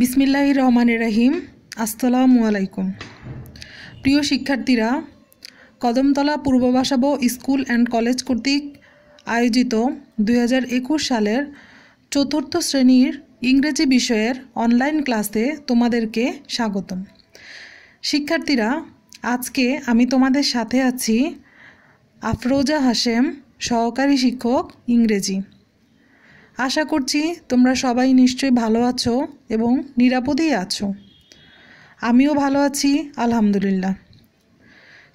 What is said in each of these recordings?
বিসমিল্লাহ রহমান রাহিম আসসালামু আলাইকুম প্রিয় শিক্ষার্থীরা Kadamtala Purbabasabo school and college কর্তৃক আয়োজিত দুই সালের চতুর্থ শ্রেণীর ইংরেজি বিষয়ের অনলাইন ক্লাসে তোমাদেরকে স্বাগতম শিক্ষার্থীরা আজকে আমি তোমাদের সাথে আছি আফরোজা হাশেম সহকারী শিক্ষক ইংরেজি আশা করছি তোমরা সবাই নিশ্চয়ই ভালো আছো এবং নিরাপদেই আছো আমিও ভালো আছি আলহামদুলিল্লাহ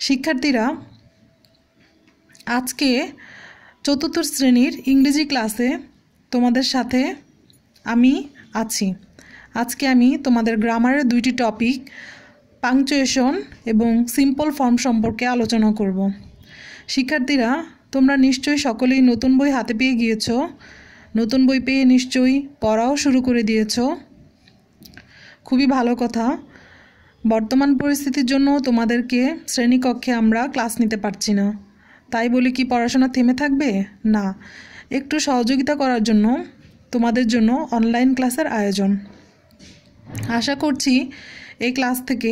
শিক্ষার্থীরা আজকে চতুর্থ শ্রেণীর ইংরেজি ক্লাসে তোমাদের সাথে আমি আছি আজকে আমি তোমাদের গ্রামারের দুইটি টপিক পাংচুয়েশন এবং সিম্পল ফর্ম সম্পর্কে আলোচনা করব শিক্ষার্থীরা তোমরা নিশ্চয়ই সকলেই নতুন বই হাতে পেয়ে গিয়েছো নতুন বই পেয়ে নিশ্চয়ই পড়াও শুরু করে দিয়েছ খুবই ভালো কথা বর্তমান পরিস্থিতির জন্য তোমাদেরকে শ্রেণীকক্ষে আমরা ক্লাস নিতে পারছি না তাই বলে কি পড়াশোনা থেমে থাকবে না একটু সহযোগিতা করার জন্য তোমাদের জন্য অনলাইন ক্লাসের আয়োজন আশা করছি এই ক্লাস থেকে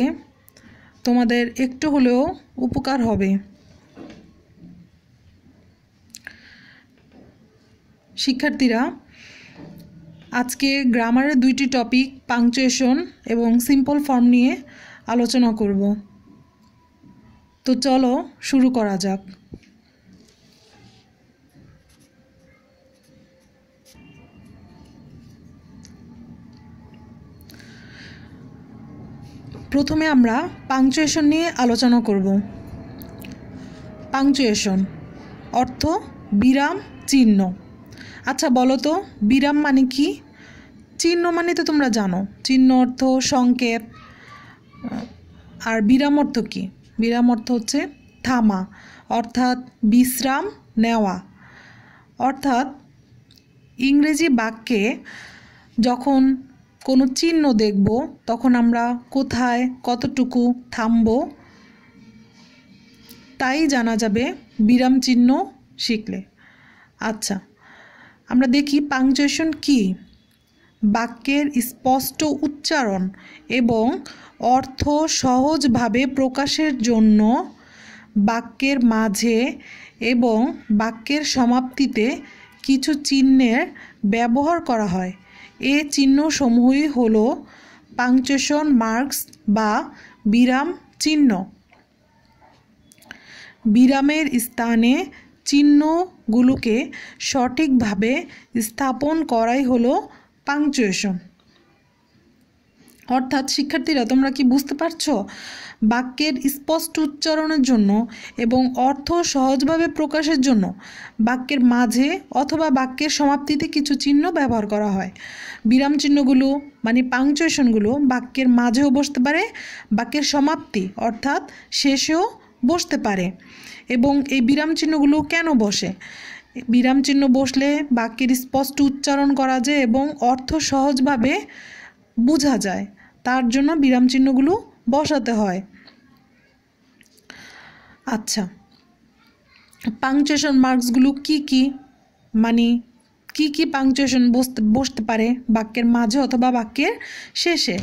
তোমাদের একটু হলেও উপকার হবে শিক্ষার্থীরা আজকে গ্রামারের দুইটি টপিক পাংচুয়েশন এবং সিম্পল ফর্ম নিয়ে আলোচনা করব তো চলো শুরু করা যাক প্রথমে আমরা পাংচুয়েশন নিয়ে আলোচনা করব পাংচুয়েশন অর্থ বিরাম চিহ্ন আচ্ছা বলো তো বিরাম মানে কি চিহ্ন মানে তো তোমরা জানো চিহ্ন অর্থ সংকেত আর বিরাম অর্থ কী বিরাম অর্থ হচ্ছে থামা অর্থাৎ বিশ্রাম নেওয়া অর্থাৎ ইংরেজি বাক্যে যখন কোনো চিহ্ন দেখব তখন আমরা কোথায় কতটুকু থামব তাই জানা যাবে বিরাম চিহ্ন শিখলে আচ্ছা আমরা দেখি পাংচুয়েশন কি বাক্যের স্পষ্ট উচ্চারণ এবং অর্থ সহজভাবে প্রকাশের জন্য বাক্যের মাঝে এবং বাক্যের সমাপ্তিতে কিছু চিহ্নের ব্যবহার করা হয় এ চিহ্নসমূহই হল পাংচুয়েশন মার্কস বা বিরাম চিহ্ন বিরামের স্থানে চিহ্নগুলোকে সঠিকভাবে স্থাপন করাই হলো পাংচুয়েশন অর্থাৎ শিক্ষার্থীরা তোমরা কি বুঝতে পারছো বাক্যের স্পষ্ট উচ্চারণের জন্য এবং অর্থ সহজভাবে প্রকাশের জন্য বাক্যের মাঝে অথবা বাক্যের সমাপ্তিতে কিছু চিহ্ন ব্যবহার করা হয় বিরাম চিহ্নগুলো মানে পাংচুয়েশনগুলো বাক্যের মাঝেও বসতে পারে বাক্যের সমাপ্তি অর্থাৎ শেষেও বসতে পারে এবং এই বিরাম চিহ্নগুলো কেন বসে বিরাম চিহ্ন বসলে বাক্যের স্পষ্ট উচ্চারণ করা যায় এবং অর্থ সহজভাবে বোঝা যায় তার জন্য বিরাম চিহ্নগুলো বসাতে হয় আচ্ছা পাংচুয়েশন মার্কসগুলো কি কি মানে কি কি পাংচুয়েশন বসতে বসতে পারে বাক্যের মাঝে অথবা বাক্যের শেষে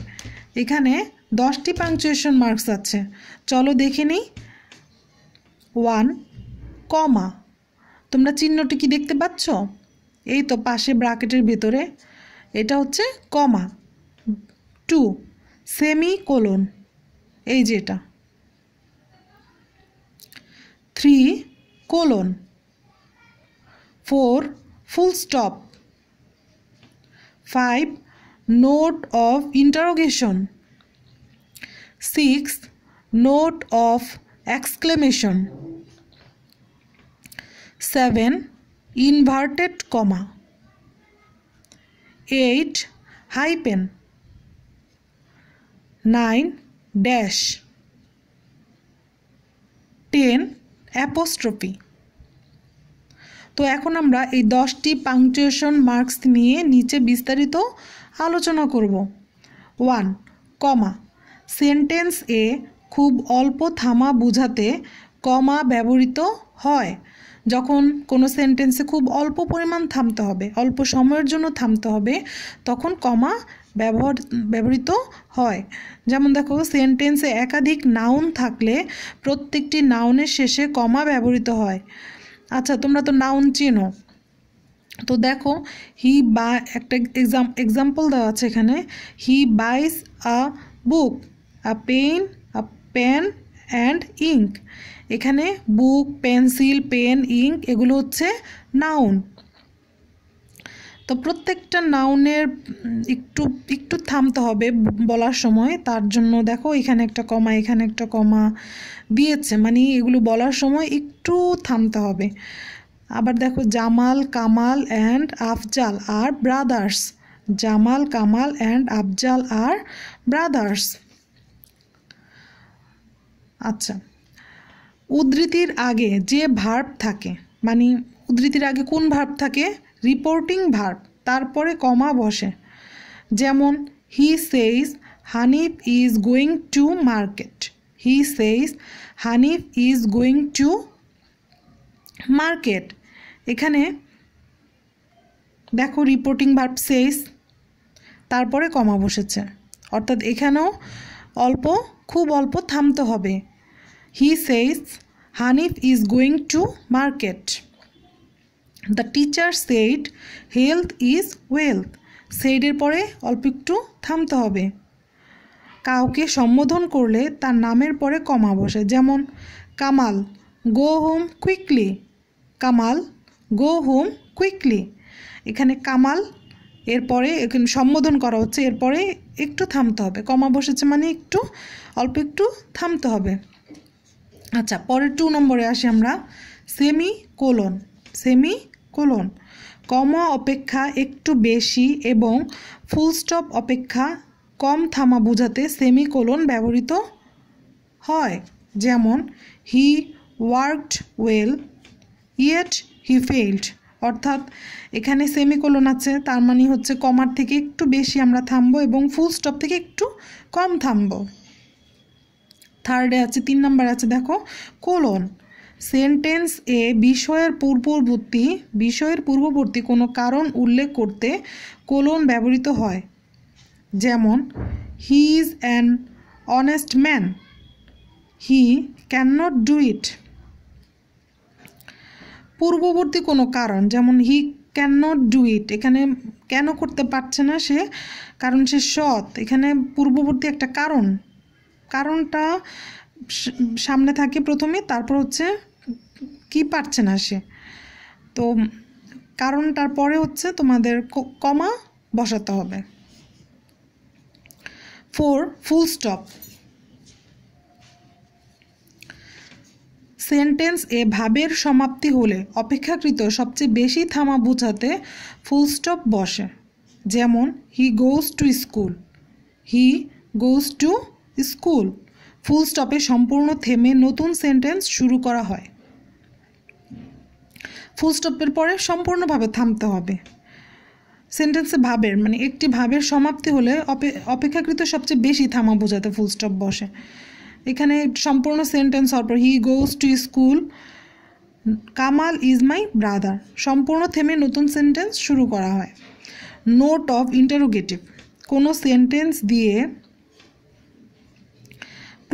এখানে দশটি পাংচুয়েশন মার্কস আছে চলো দেখে নিই ওয়ান কমা তোমরা চিহ্নটি কি দেখতে পাচ্ছ এই তো পাশে ব্রাকেটের ভেতরে এটা হচ্ছে কমা টু সেমি কোলন এই যে এটা three colon four full stop five note of interrogation six note of exclamation seven inverted comma eight hyphen nine dash ten apostrophe তো এখন আমরা এই দশটি পাংচুয়েশন মার্কস নিয়ে নিচে বিস্তারিত আলোচনা করব ওয়ান কমা সেন্টেন্স এ খুব অল্প থামা বোঝাতে কমা ব্যবহৃত হয় যখন কোনো সেন্টেন্সে খুব অল্প পরিমাণ থামতে হবে অল্প সময়ের জন্য থামতে হবে তখন কমা ব্যবহার ব্যবহৃত হয় যেমন দেখো সেন্টেন্সে একাধিক নাউন থাকলে প্রত্যেকটি নাউনের শেষে কমা ব্যবহৃত হয় আচ্ছা তোমরা তো নাউন চেনো তো দেখো হি বা একটা এক্সাম এক্সাম্পল দেওয়া আছে এখানে he buys a book a pen pen and ink এখানে বুক পেন্সিল পেন ইঙ্ক এগুলো হচ্ছে নাউন তো প্রত্যেকটা নাউনের একটু একটু থামতে হবে বলার সময় তার জন্য দেখো এখানে একটা কমা এখানে একটা কমা দিয়েছে মানে এগুলো বলার সময় একটু থামতে হবে আবার দেখো Jamal Kamal and Afzal are brothers Jamal Kamal and Afzal are brothers আচ্ছা উদ্ধৃতির আগে যে ভার্ব থাকে মানে উদ্ধৃতির আগে কোন ভার্ব থাকে রিপোর্টিং ভার্ব তারপরে কমা বসে যেমন he says Hanif is going to market he says Hanif is going to market এখানে দেখো রিপোর্টিং ভার্ব সেইস তারপরে কমা বসেছে অর্থাৎ এখানেও অল্প খুব অল্প থামতে হবে He says, Hanif is going to market. The teacher said, health is wealth. সেইডের পরে অল্প একটু থামতে হবে কাউকে সম্বোধন করলে তার নামের পরে কমা বসে যেমন Kamal go home quickly Kamal go home quickly এখানে কামাল এরপরে এখানে সম্বোধন করা হচ্ছে এরপরে একটু থামতে হবে কমা বসেছে মানে একটু অল্প একটু থামতে হবে আচ্ছা পরের টু নম্বরে আসি আমরা semicolon semicolon comma অপেক্ষা একটু বেশি এবং ফুল স্টপ অপেক্ষা কম থামা বোঝাতে সেমি কোলন ব্যবহৃত হয় যেমন he worked well yet he failed অর্থাৎ এখানে সেমিকোলন আছে তার মানে হচ্ছে কমার থেকে একটু বেশি আমরা থামবো এবং ফুল স্টপ থেকে একটু কম থামবো থার্ডে আছে তিন নাম্বার আছে দেখো কোলন সেন্টেন্স এ বিষয়ের পূর্ববর্তী বিষয়ের পূর্ববর্তী কোনো কারণ উল্লেখ করতে কোলন ব্যবহৃত হয় যেমন he is an honest man he can not do it পূর্ববর্তী কোনো কারণ যেমন he can not do it এখানে কেন করতে পারছে না সে কারণ সে সৎ এখানে পূর্ববর্তী একটা কারণ কারণটা সামনে থাকে প্রথমে তারপর হচ্ছে কি পারছে না সে তো কারণটার পরে হচ্ছে তোমাদের কমা বসাতে হবে ফোর ফুল স্টপ সেন্টেন্স এ ভাবের সমাপ্তি হলে অপেক্ষাকৃত সবচেয়ে বেশি থামা বোঝাতে ফুল স্টপ বসে যেমন he goes to school he goes to school full স্টপে সম্পূর্ণ থেমে নতুন সেন্টেন্স শুরু করা হয় ফুল স্টপের পরে সম্পূর্ণভাবে থামতে হবে সেন্টেন্সে ভাবের মানে একটি ভাবের সমাপ্তি হলে অপেক্ষাকৃত সবচেয়ে বেশি থামা বোঝাতে ফুল স্টপ বসে এখানে সম্পূর্ণ সেন্টেন্স হওয়ার পর he goes to school Kamal is my brother সম্পূর্ণ থেমে নতুন সেন্টেন্স শুরু করা হয় নোট অফ ইন্টারোগেটিভ কোনো সেন্টেন্স দিয়ে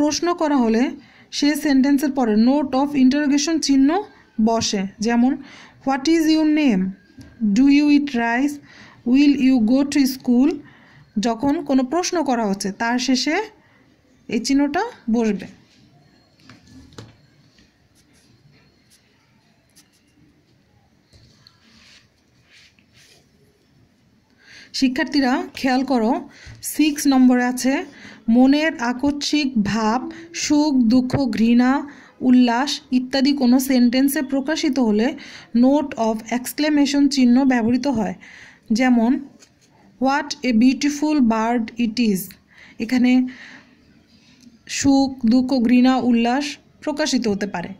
প্রশ্ন করা হলে সে সেন্টেন্সের পরে নোট অফ ইন্টারোগেশন চিহ্ন বসে যেমন what is your name do you eat rice will you go to school যখন কোনো প্রশ্ন করা হচ্ছে তার শেষে এই চিহ্নটা বসবে শিক্ষার্থীরা খেয়াল করো সিক্স নম্বরে আছে মনের আকস্মিক ভাব সুখ দুঃখ ঘৃণা উল্লাস ইত্যাদি কোনো সেন্টেন্সে প্রকাশিত হলে নোট অফ এক্সক্লেমেশন চিহ্ন ব্যবহৃত হয় যেমন what a beautiful bird it is এখানে সুখ দুঃখ ঘৃণা উল্লাস প্রকাশিত হতে পারে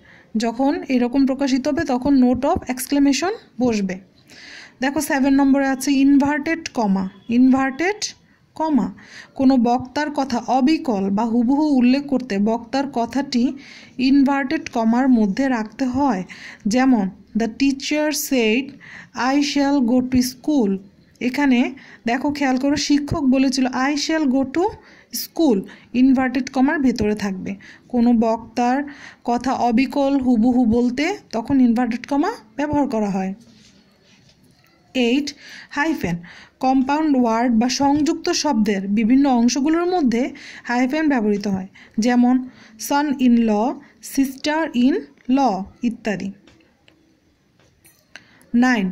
যখন এরকম প্রকাশিত হবে তখন নোট অফ এক্সক্লেমেশন বসবে দেখো সেভেন নম্বরে আছে ইনভার্টেড কমা ইনভার্টেড কমা কোনো বক্তার কথা অবিকল বা হুবহু উল্লেখ করতে বক্তার কথাটি ইনভার্টেড কমার মধ্যে রাখতে হয় যেমন the teacher said I shall go to school এখানে দেখো খেয়াল করো শিক্ষক বলেছিল I shall go to school inverted কমার ভেতরে থাকবে কোনো বক্তার কথা অবিকল হুবহু বলতে তখন ইনভার্টেড কমা ব্যবহার করা হয় এইট হাইফেন কম্পাউন্ড ওয়ার্ড বা সংযুক্ত শব্দের বিভিন্ন অংশগুলোর মধ্যে হাইফেন ব্যবহৃত হয় যেমন son in law sister in law ইত্যাদি নাইন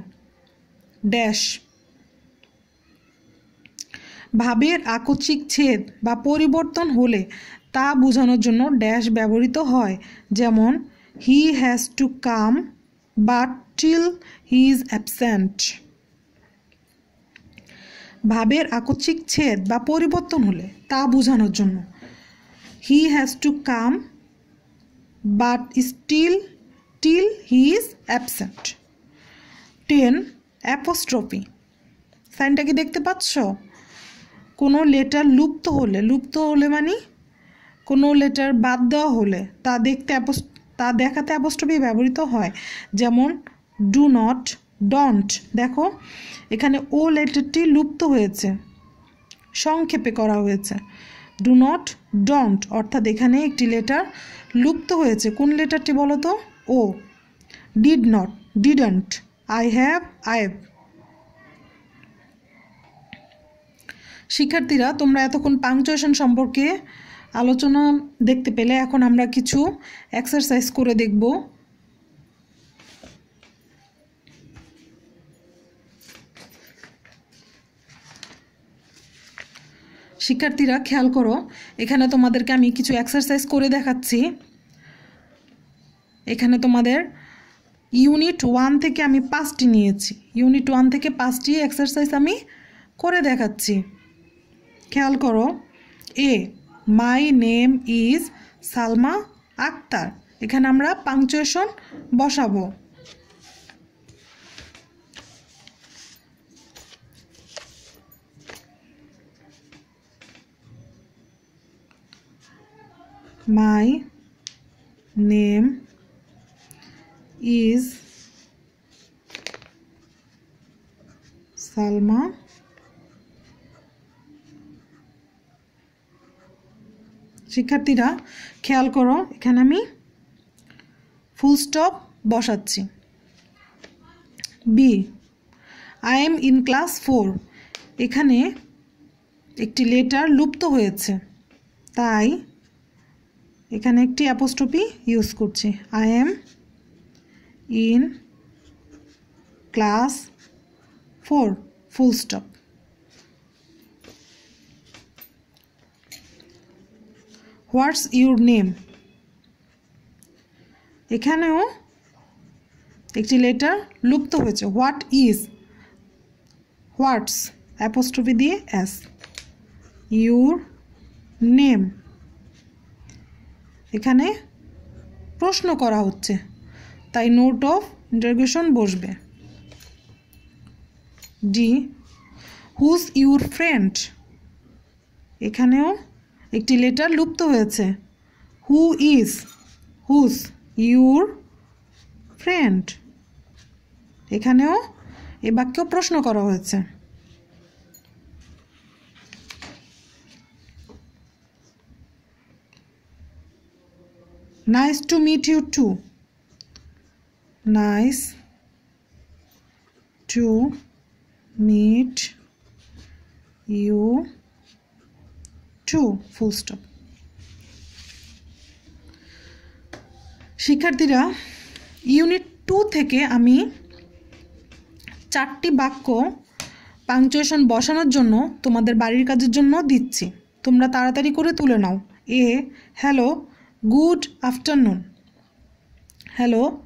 ড্যাশ ভাবের আকস্মিক ছেদ বা পরিবর্তন হলে তা বোঝানোর জন্য ড্যাশ ব্যবহৃত হয় যেমন he has to come but till he is absent ভাবের আকস্মিক ছেদ বা পরিবর্তন হলে তা বোঝানোর জন্য he has to come but still till he is absent ten apostrophe সাইনটা কি দেখতে পাচ্ছ কোনো লেটার লুপ্ত হলে লুপ্ত হলে মানে কোনো লেটার বাদ দেওয়া হলে তা দেখতে তা দেখাতে অ্যাপোস্ট্রফি ব্যবহৃত হয় যেমন ডু নট ডন্ট দেখো এখানে ও লেটারটি লুপ্ত হয়েছে সংক্ষেপে করা হয়েছে ডু নট ডন্ট অর্থাৎ এখানে একটি লেটার লুপ্ত হয়েছে কোন লেটারটি বলো তো O did not didn't I have I শিক্ষার্থীরা তোমরা এতক্ষণ পাংচুয়েশন সম্পর্কে আলোচনা দেখতে পেলে এখন আমরা কিছু এক্সারসাইজ করে দেখব শিক্ষার্থীরা খেয়াল করো এখানে তোমাদেরকে আমি কিছু এক্সারসাইজ করে দেখাচ্ছি এখানে তোমাদের ইউনিট ওয়ান থেকে আমি পাঁচটি নিয়েছি ইউনিট ওয়ান থেকে পাঁচটি এক্সারসাইজ আমি করে দেখাচ্ছি খেয়াল করো এ my name is Salma Akter এখানে আমরা পাংচুয়েশন বসাবো my name is Salma শিক্ষার্থীরা খেয়াল করো এখানে আমি ফুল স্টপ বসাচ্ছি B I am in class four এখানে একটি লেটার লুপ্ত হয়েছে তাই এখানে একটি অ্যাপোস্টপি ইউজ করছি I am in class four full stop what's your name এখানেও একটি লেটার লুপ্ত হয়েছে হোয়াট ইজ হোয়াটস অ্যাপোস্টপি দিয়ে অ্যাস ইউর নেম এখানে প্রশ্ন করা হচ্ছে তাই নোট অফ ইন্টারগেশন বসবে ডি হুজ ইউর ফ্রেন্ড এখানেও একটি লেটার লুপ্ত হয়েছে who is who's your friend এখানেও এ বাক্যেও প্রশ্ন করা হয়েছে nice to meet you too nice to meet you too full stop শিক্ষার্থীরা ইউনিট টু থেকে আমি চারটি বাক্য পাংচুয়েশন বসানোর জন্য তোমাদের বাড়ির কাজের জন্য দিচ্ছি তোমরা তাড়াতাড়ি করে তুলে নাও এ hello good afternoon hello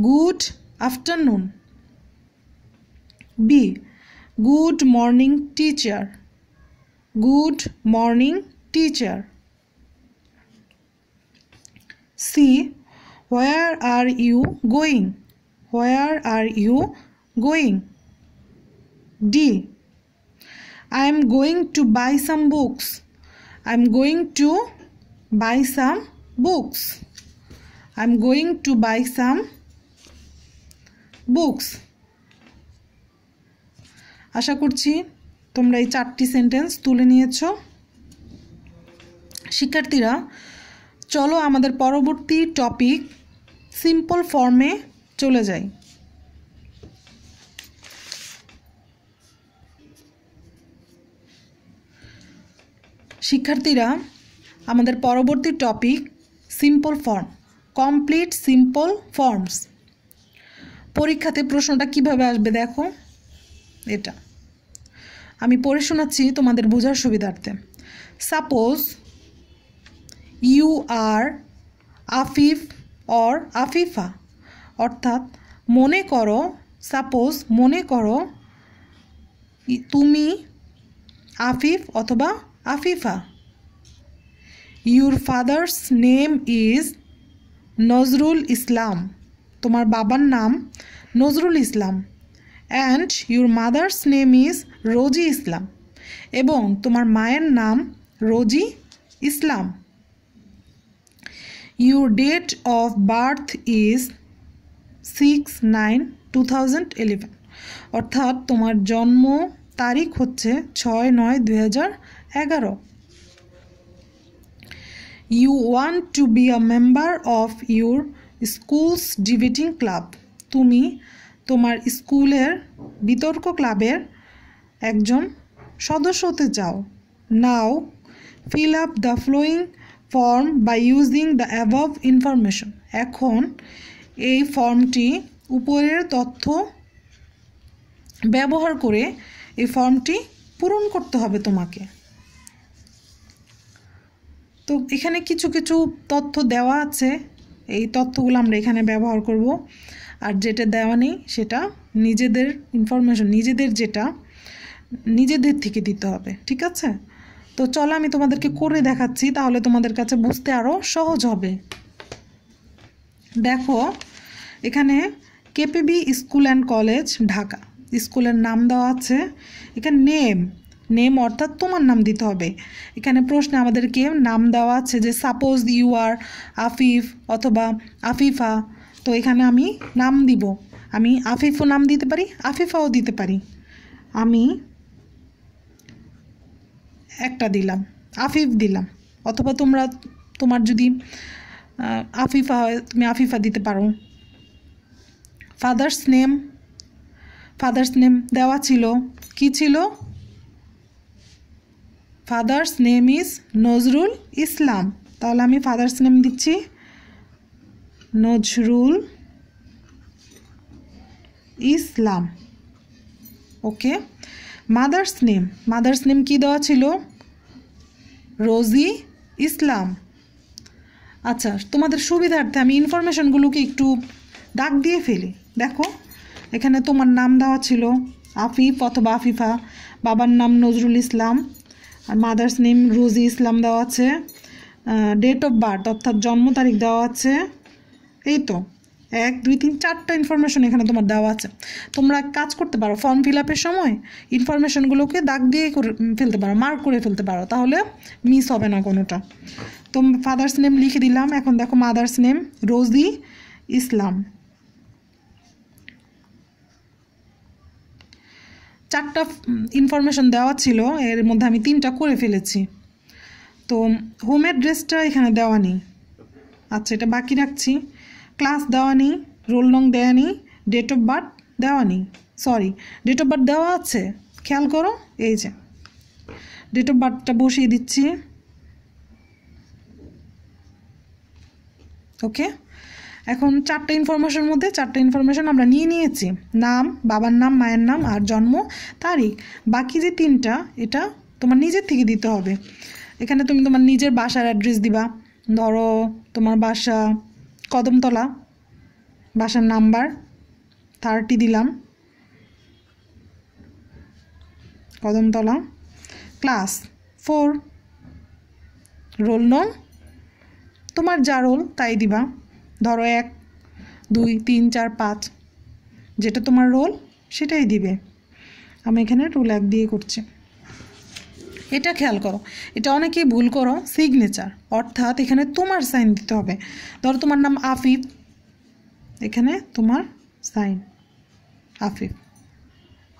good afternoon b good morning teacher good morning teacher c where are you going where are you going d i am going to buy some books i am going to buy some books i'm going to buy some books আশা করছি তোমরা এই চারটি sentence তুলে নিয়েছো শিক্ষার্থীরা চলো আমাদের পরবর্তী টপিক সিম্পল ফর্মে চলে যাই শিক্ষার্থীরা আমাদের পরবর্তী topic simple form complete simple forms পরীক্ষাতে প্রশ্নটা কিভাবে আসবে দেখো এটা আমি পড়ে শোনাচ্ছি তোমাদের বোঝার সুবিধার্থে suppose you are Afif or Afifa অর্থাৎ মনে করো সাপোজ মনে করো তুমি আফিফ অথবা Afifa your father's name is Nazrul Islam তোমার বাবার নাম Nazrul Islam and your mother's name is Rosy Islam এবং তোমার মায়ের নাম Rosy Islam your date of birth is six nine two thousand eleven অর্থাৎ তোমার জন্ম তারিখ হচ্ছে ছয় নয় দু হাজার এগারো you want to be a member of your school's debating club তুমি তোমার স্কুলের বিতর্ক ক্লাবের একজন সদস্য হতে চাও now fill up the following form by using the অ্যাভ ইনফরমেশন এখন এই ফর্মটি উপরের তথ্য ব্যবহার করে এই ফর্মটি পূরণ করতে হবে তোমাকে তো এখানে কিছু কিছু তথ্য দেওয়া আছে এই তথ্যগুলো আমরা এখানে ব্যবহার করব আর যেটা দেওয়া নেই সেটা নিজেদের ইনফরমেশন নিজেদের যেটা নিজেদের থেকে দিতে হবে ঠিক আছে তো চলো আমি তোমাদেরকে করে দেখাচ্ছি তাহলে তোমাদের কাছে বুঝতে আরও সহজ হবে দেখো এখানে KPB school and college Dhaka স্কুলের নাম দেওয়া আছে এখানে নেম নেম অর্থাৎ তোমার নাম দিতে হবে এখানে প্রশ্নে আমাদেরকে নাম দেওয়া আছে যে সাপোজ ইউ আর আফিফ অথবা আফিফা তো এখানে আমি নাম দিব আমি আফিফও নাম দিতে পারি আফিফাও দিতে পারি আমি একটা দিলাম আফিফ দিলাম অথবা তোমরা তোমার যদি আফিফা হয় তুমি আফিফা দিতে পারো ফাদার্স নেম ফাদার্স নেম দেওয়া ছিল কি ছিল father's name is Nazrul Islam তাহলে আমি ফাদার্স নেম দিচ্ছি Nazrul Islam okay mother's name mother's name কি দেওয়া ছিল রোজি ইসলাম আচ্ছা তোমাদের সুবিধার্থে আমি ইনফরমেশনগুলোকে একটু ডাক দিয়ে ফেলি দেখো এখানে তোমার নাম দেওয়া ছিল আফিফ অথবা আফিফা বাবার নাম নজরুল ইসলাম আর মাদার্স নেম রুজি ইসলাম দেওয়া আছে ডেট অফ বার্থ অর্থাৎ জন্ম তারিখ দেওয়া আছে এই তো এক দুই তিন চারটা ইনফরমেশন এখানে তোমার দেওয়া আছে তোমরা কাজ করতে পারো ফর্ম ফিল আপের সময় ইনফরমেশনগুলোকে দাগ দিয়ে করে ফেলতে পারো মার্ক করে ফেলতে পারো তাহলে মিস হবে না কোনোটা তো ফাদার্স নেম লিখে দিলাম এখন দেখো মাদার্স নেম রোজি ইসলাম চারটা ইনফরমেশন দেওয়া ছিল এর মধ্যে আমি তিনটা করে ফেলেছি তো হোম অ্যাড্রেসটা এখানে দেওয়া নেই আচ্ছা এটা বাকি রাখছি ক্লাস দেওয়া নেই রোল নং দেওয়া নেই ডেট অফ বার্থ দেওয়া নেই সরি ডেট অফ বার্থ দেওয়া আছে খেয়াল করো এই যে ডেট অফ বার্থটা বসিয়ে দিচ্ছি ওকে এখন চারটে ইনফরমেশনের মধ্যে চারটে ইনফরমেশন আমরা নিয়ে নিয়েছি নাম বাবার নাম মায়ের নাম আর জন্ম তারিখ বাকি যে তিনটা এটা তোমার নিজের থেকে দিতে হবে এখানে তুমি তোমার নিজের বাসার অ্যাড্রেস দিবা ধরো তোমার বাসা কদমতলা বাসার নাম্বার থার্টি দিলাম কদমতলা ক্লাস ফোর রোল নং তোমার যা রোল তাই দিবা ধরো এক দুই তিন চার পাঁচ যেটা তোমার রোল সেটাই দিবে আমি এখানে রোল এক দিয়ে করছি এটা খেয়াল করো এটা অনেকে ভুল করো সিগনেচার অর্থাৎ এখানে তোমার সাইন দিতে হবে ধরো তোমার নাম আফিফ এখানে তোমার সাইন আফিফ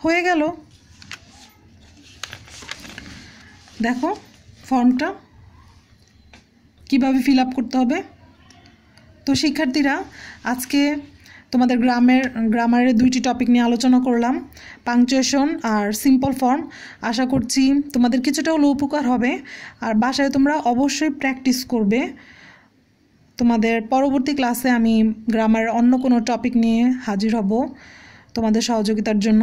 হয়ে গেল দেখো ফর্মটা কিভাবে ফিল আপ করতে হবে তো শিক্ষার্থীরা আজকে তোমাদের গ্রামের গ্রামারের দুইটি টপিক নিয়ে আলোচনা করলাম পাংচুয়েশন আর সিম্পল ফর্ম আশা করছি তোমাদের কিছুটা হলো উপকার হবে আর বাসায় তোমরা অবশ্যই প্র্যাকটিস করবে তোমাদের পরবর্তী ক্লাসে আমি গ্রামারের অন্য কোনো টপিক নিয়ে হাজির হব তোমাদের সহযোগিতার জন্য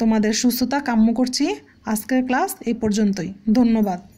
তোমাদের সুস্থতা কাম্য করছি আজকের ক্লাস এই পর্যন্তই ধন্যবাদ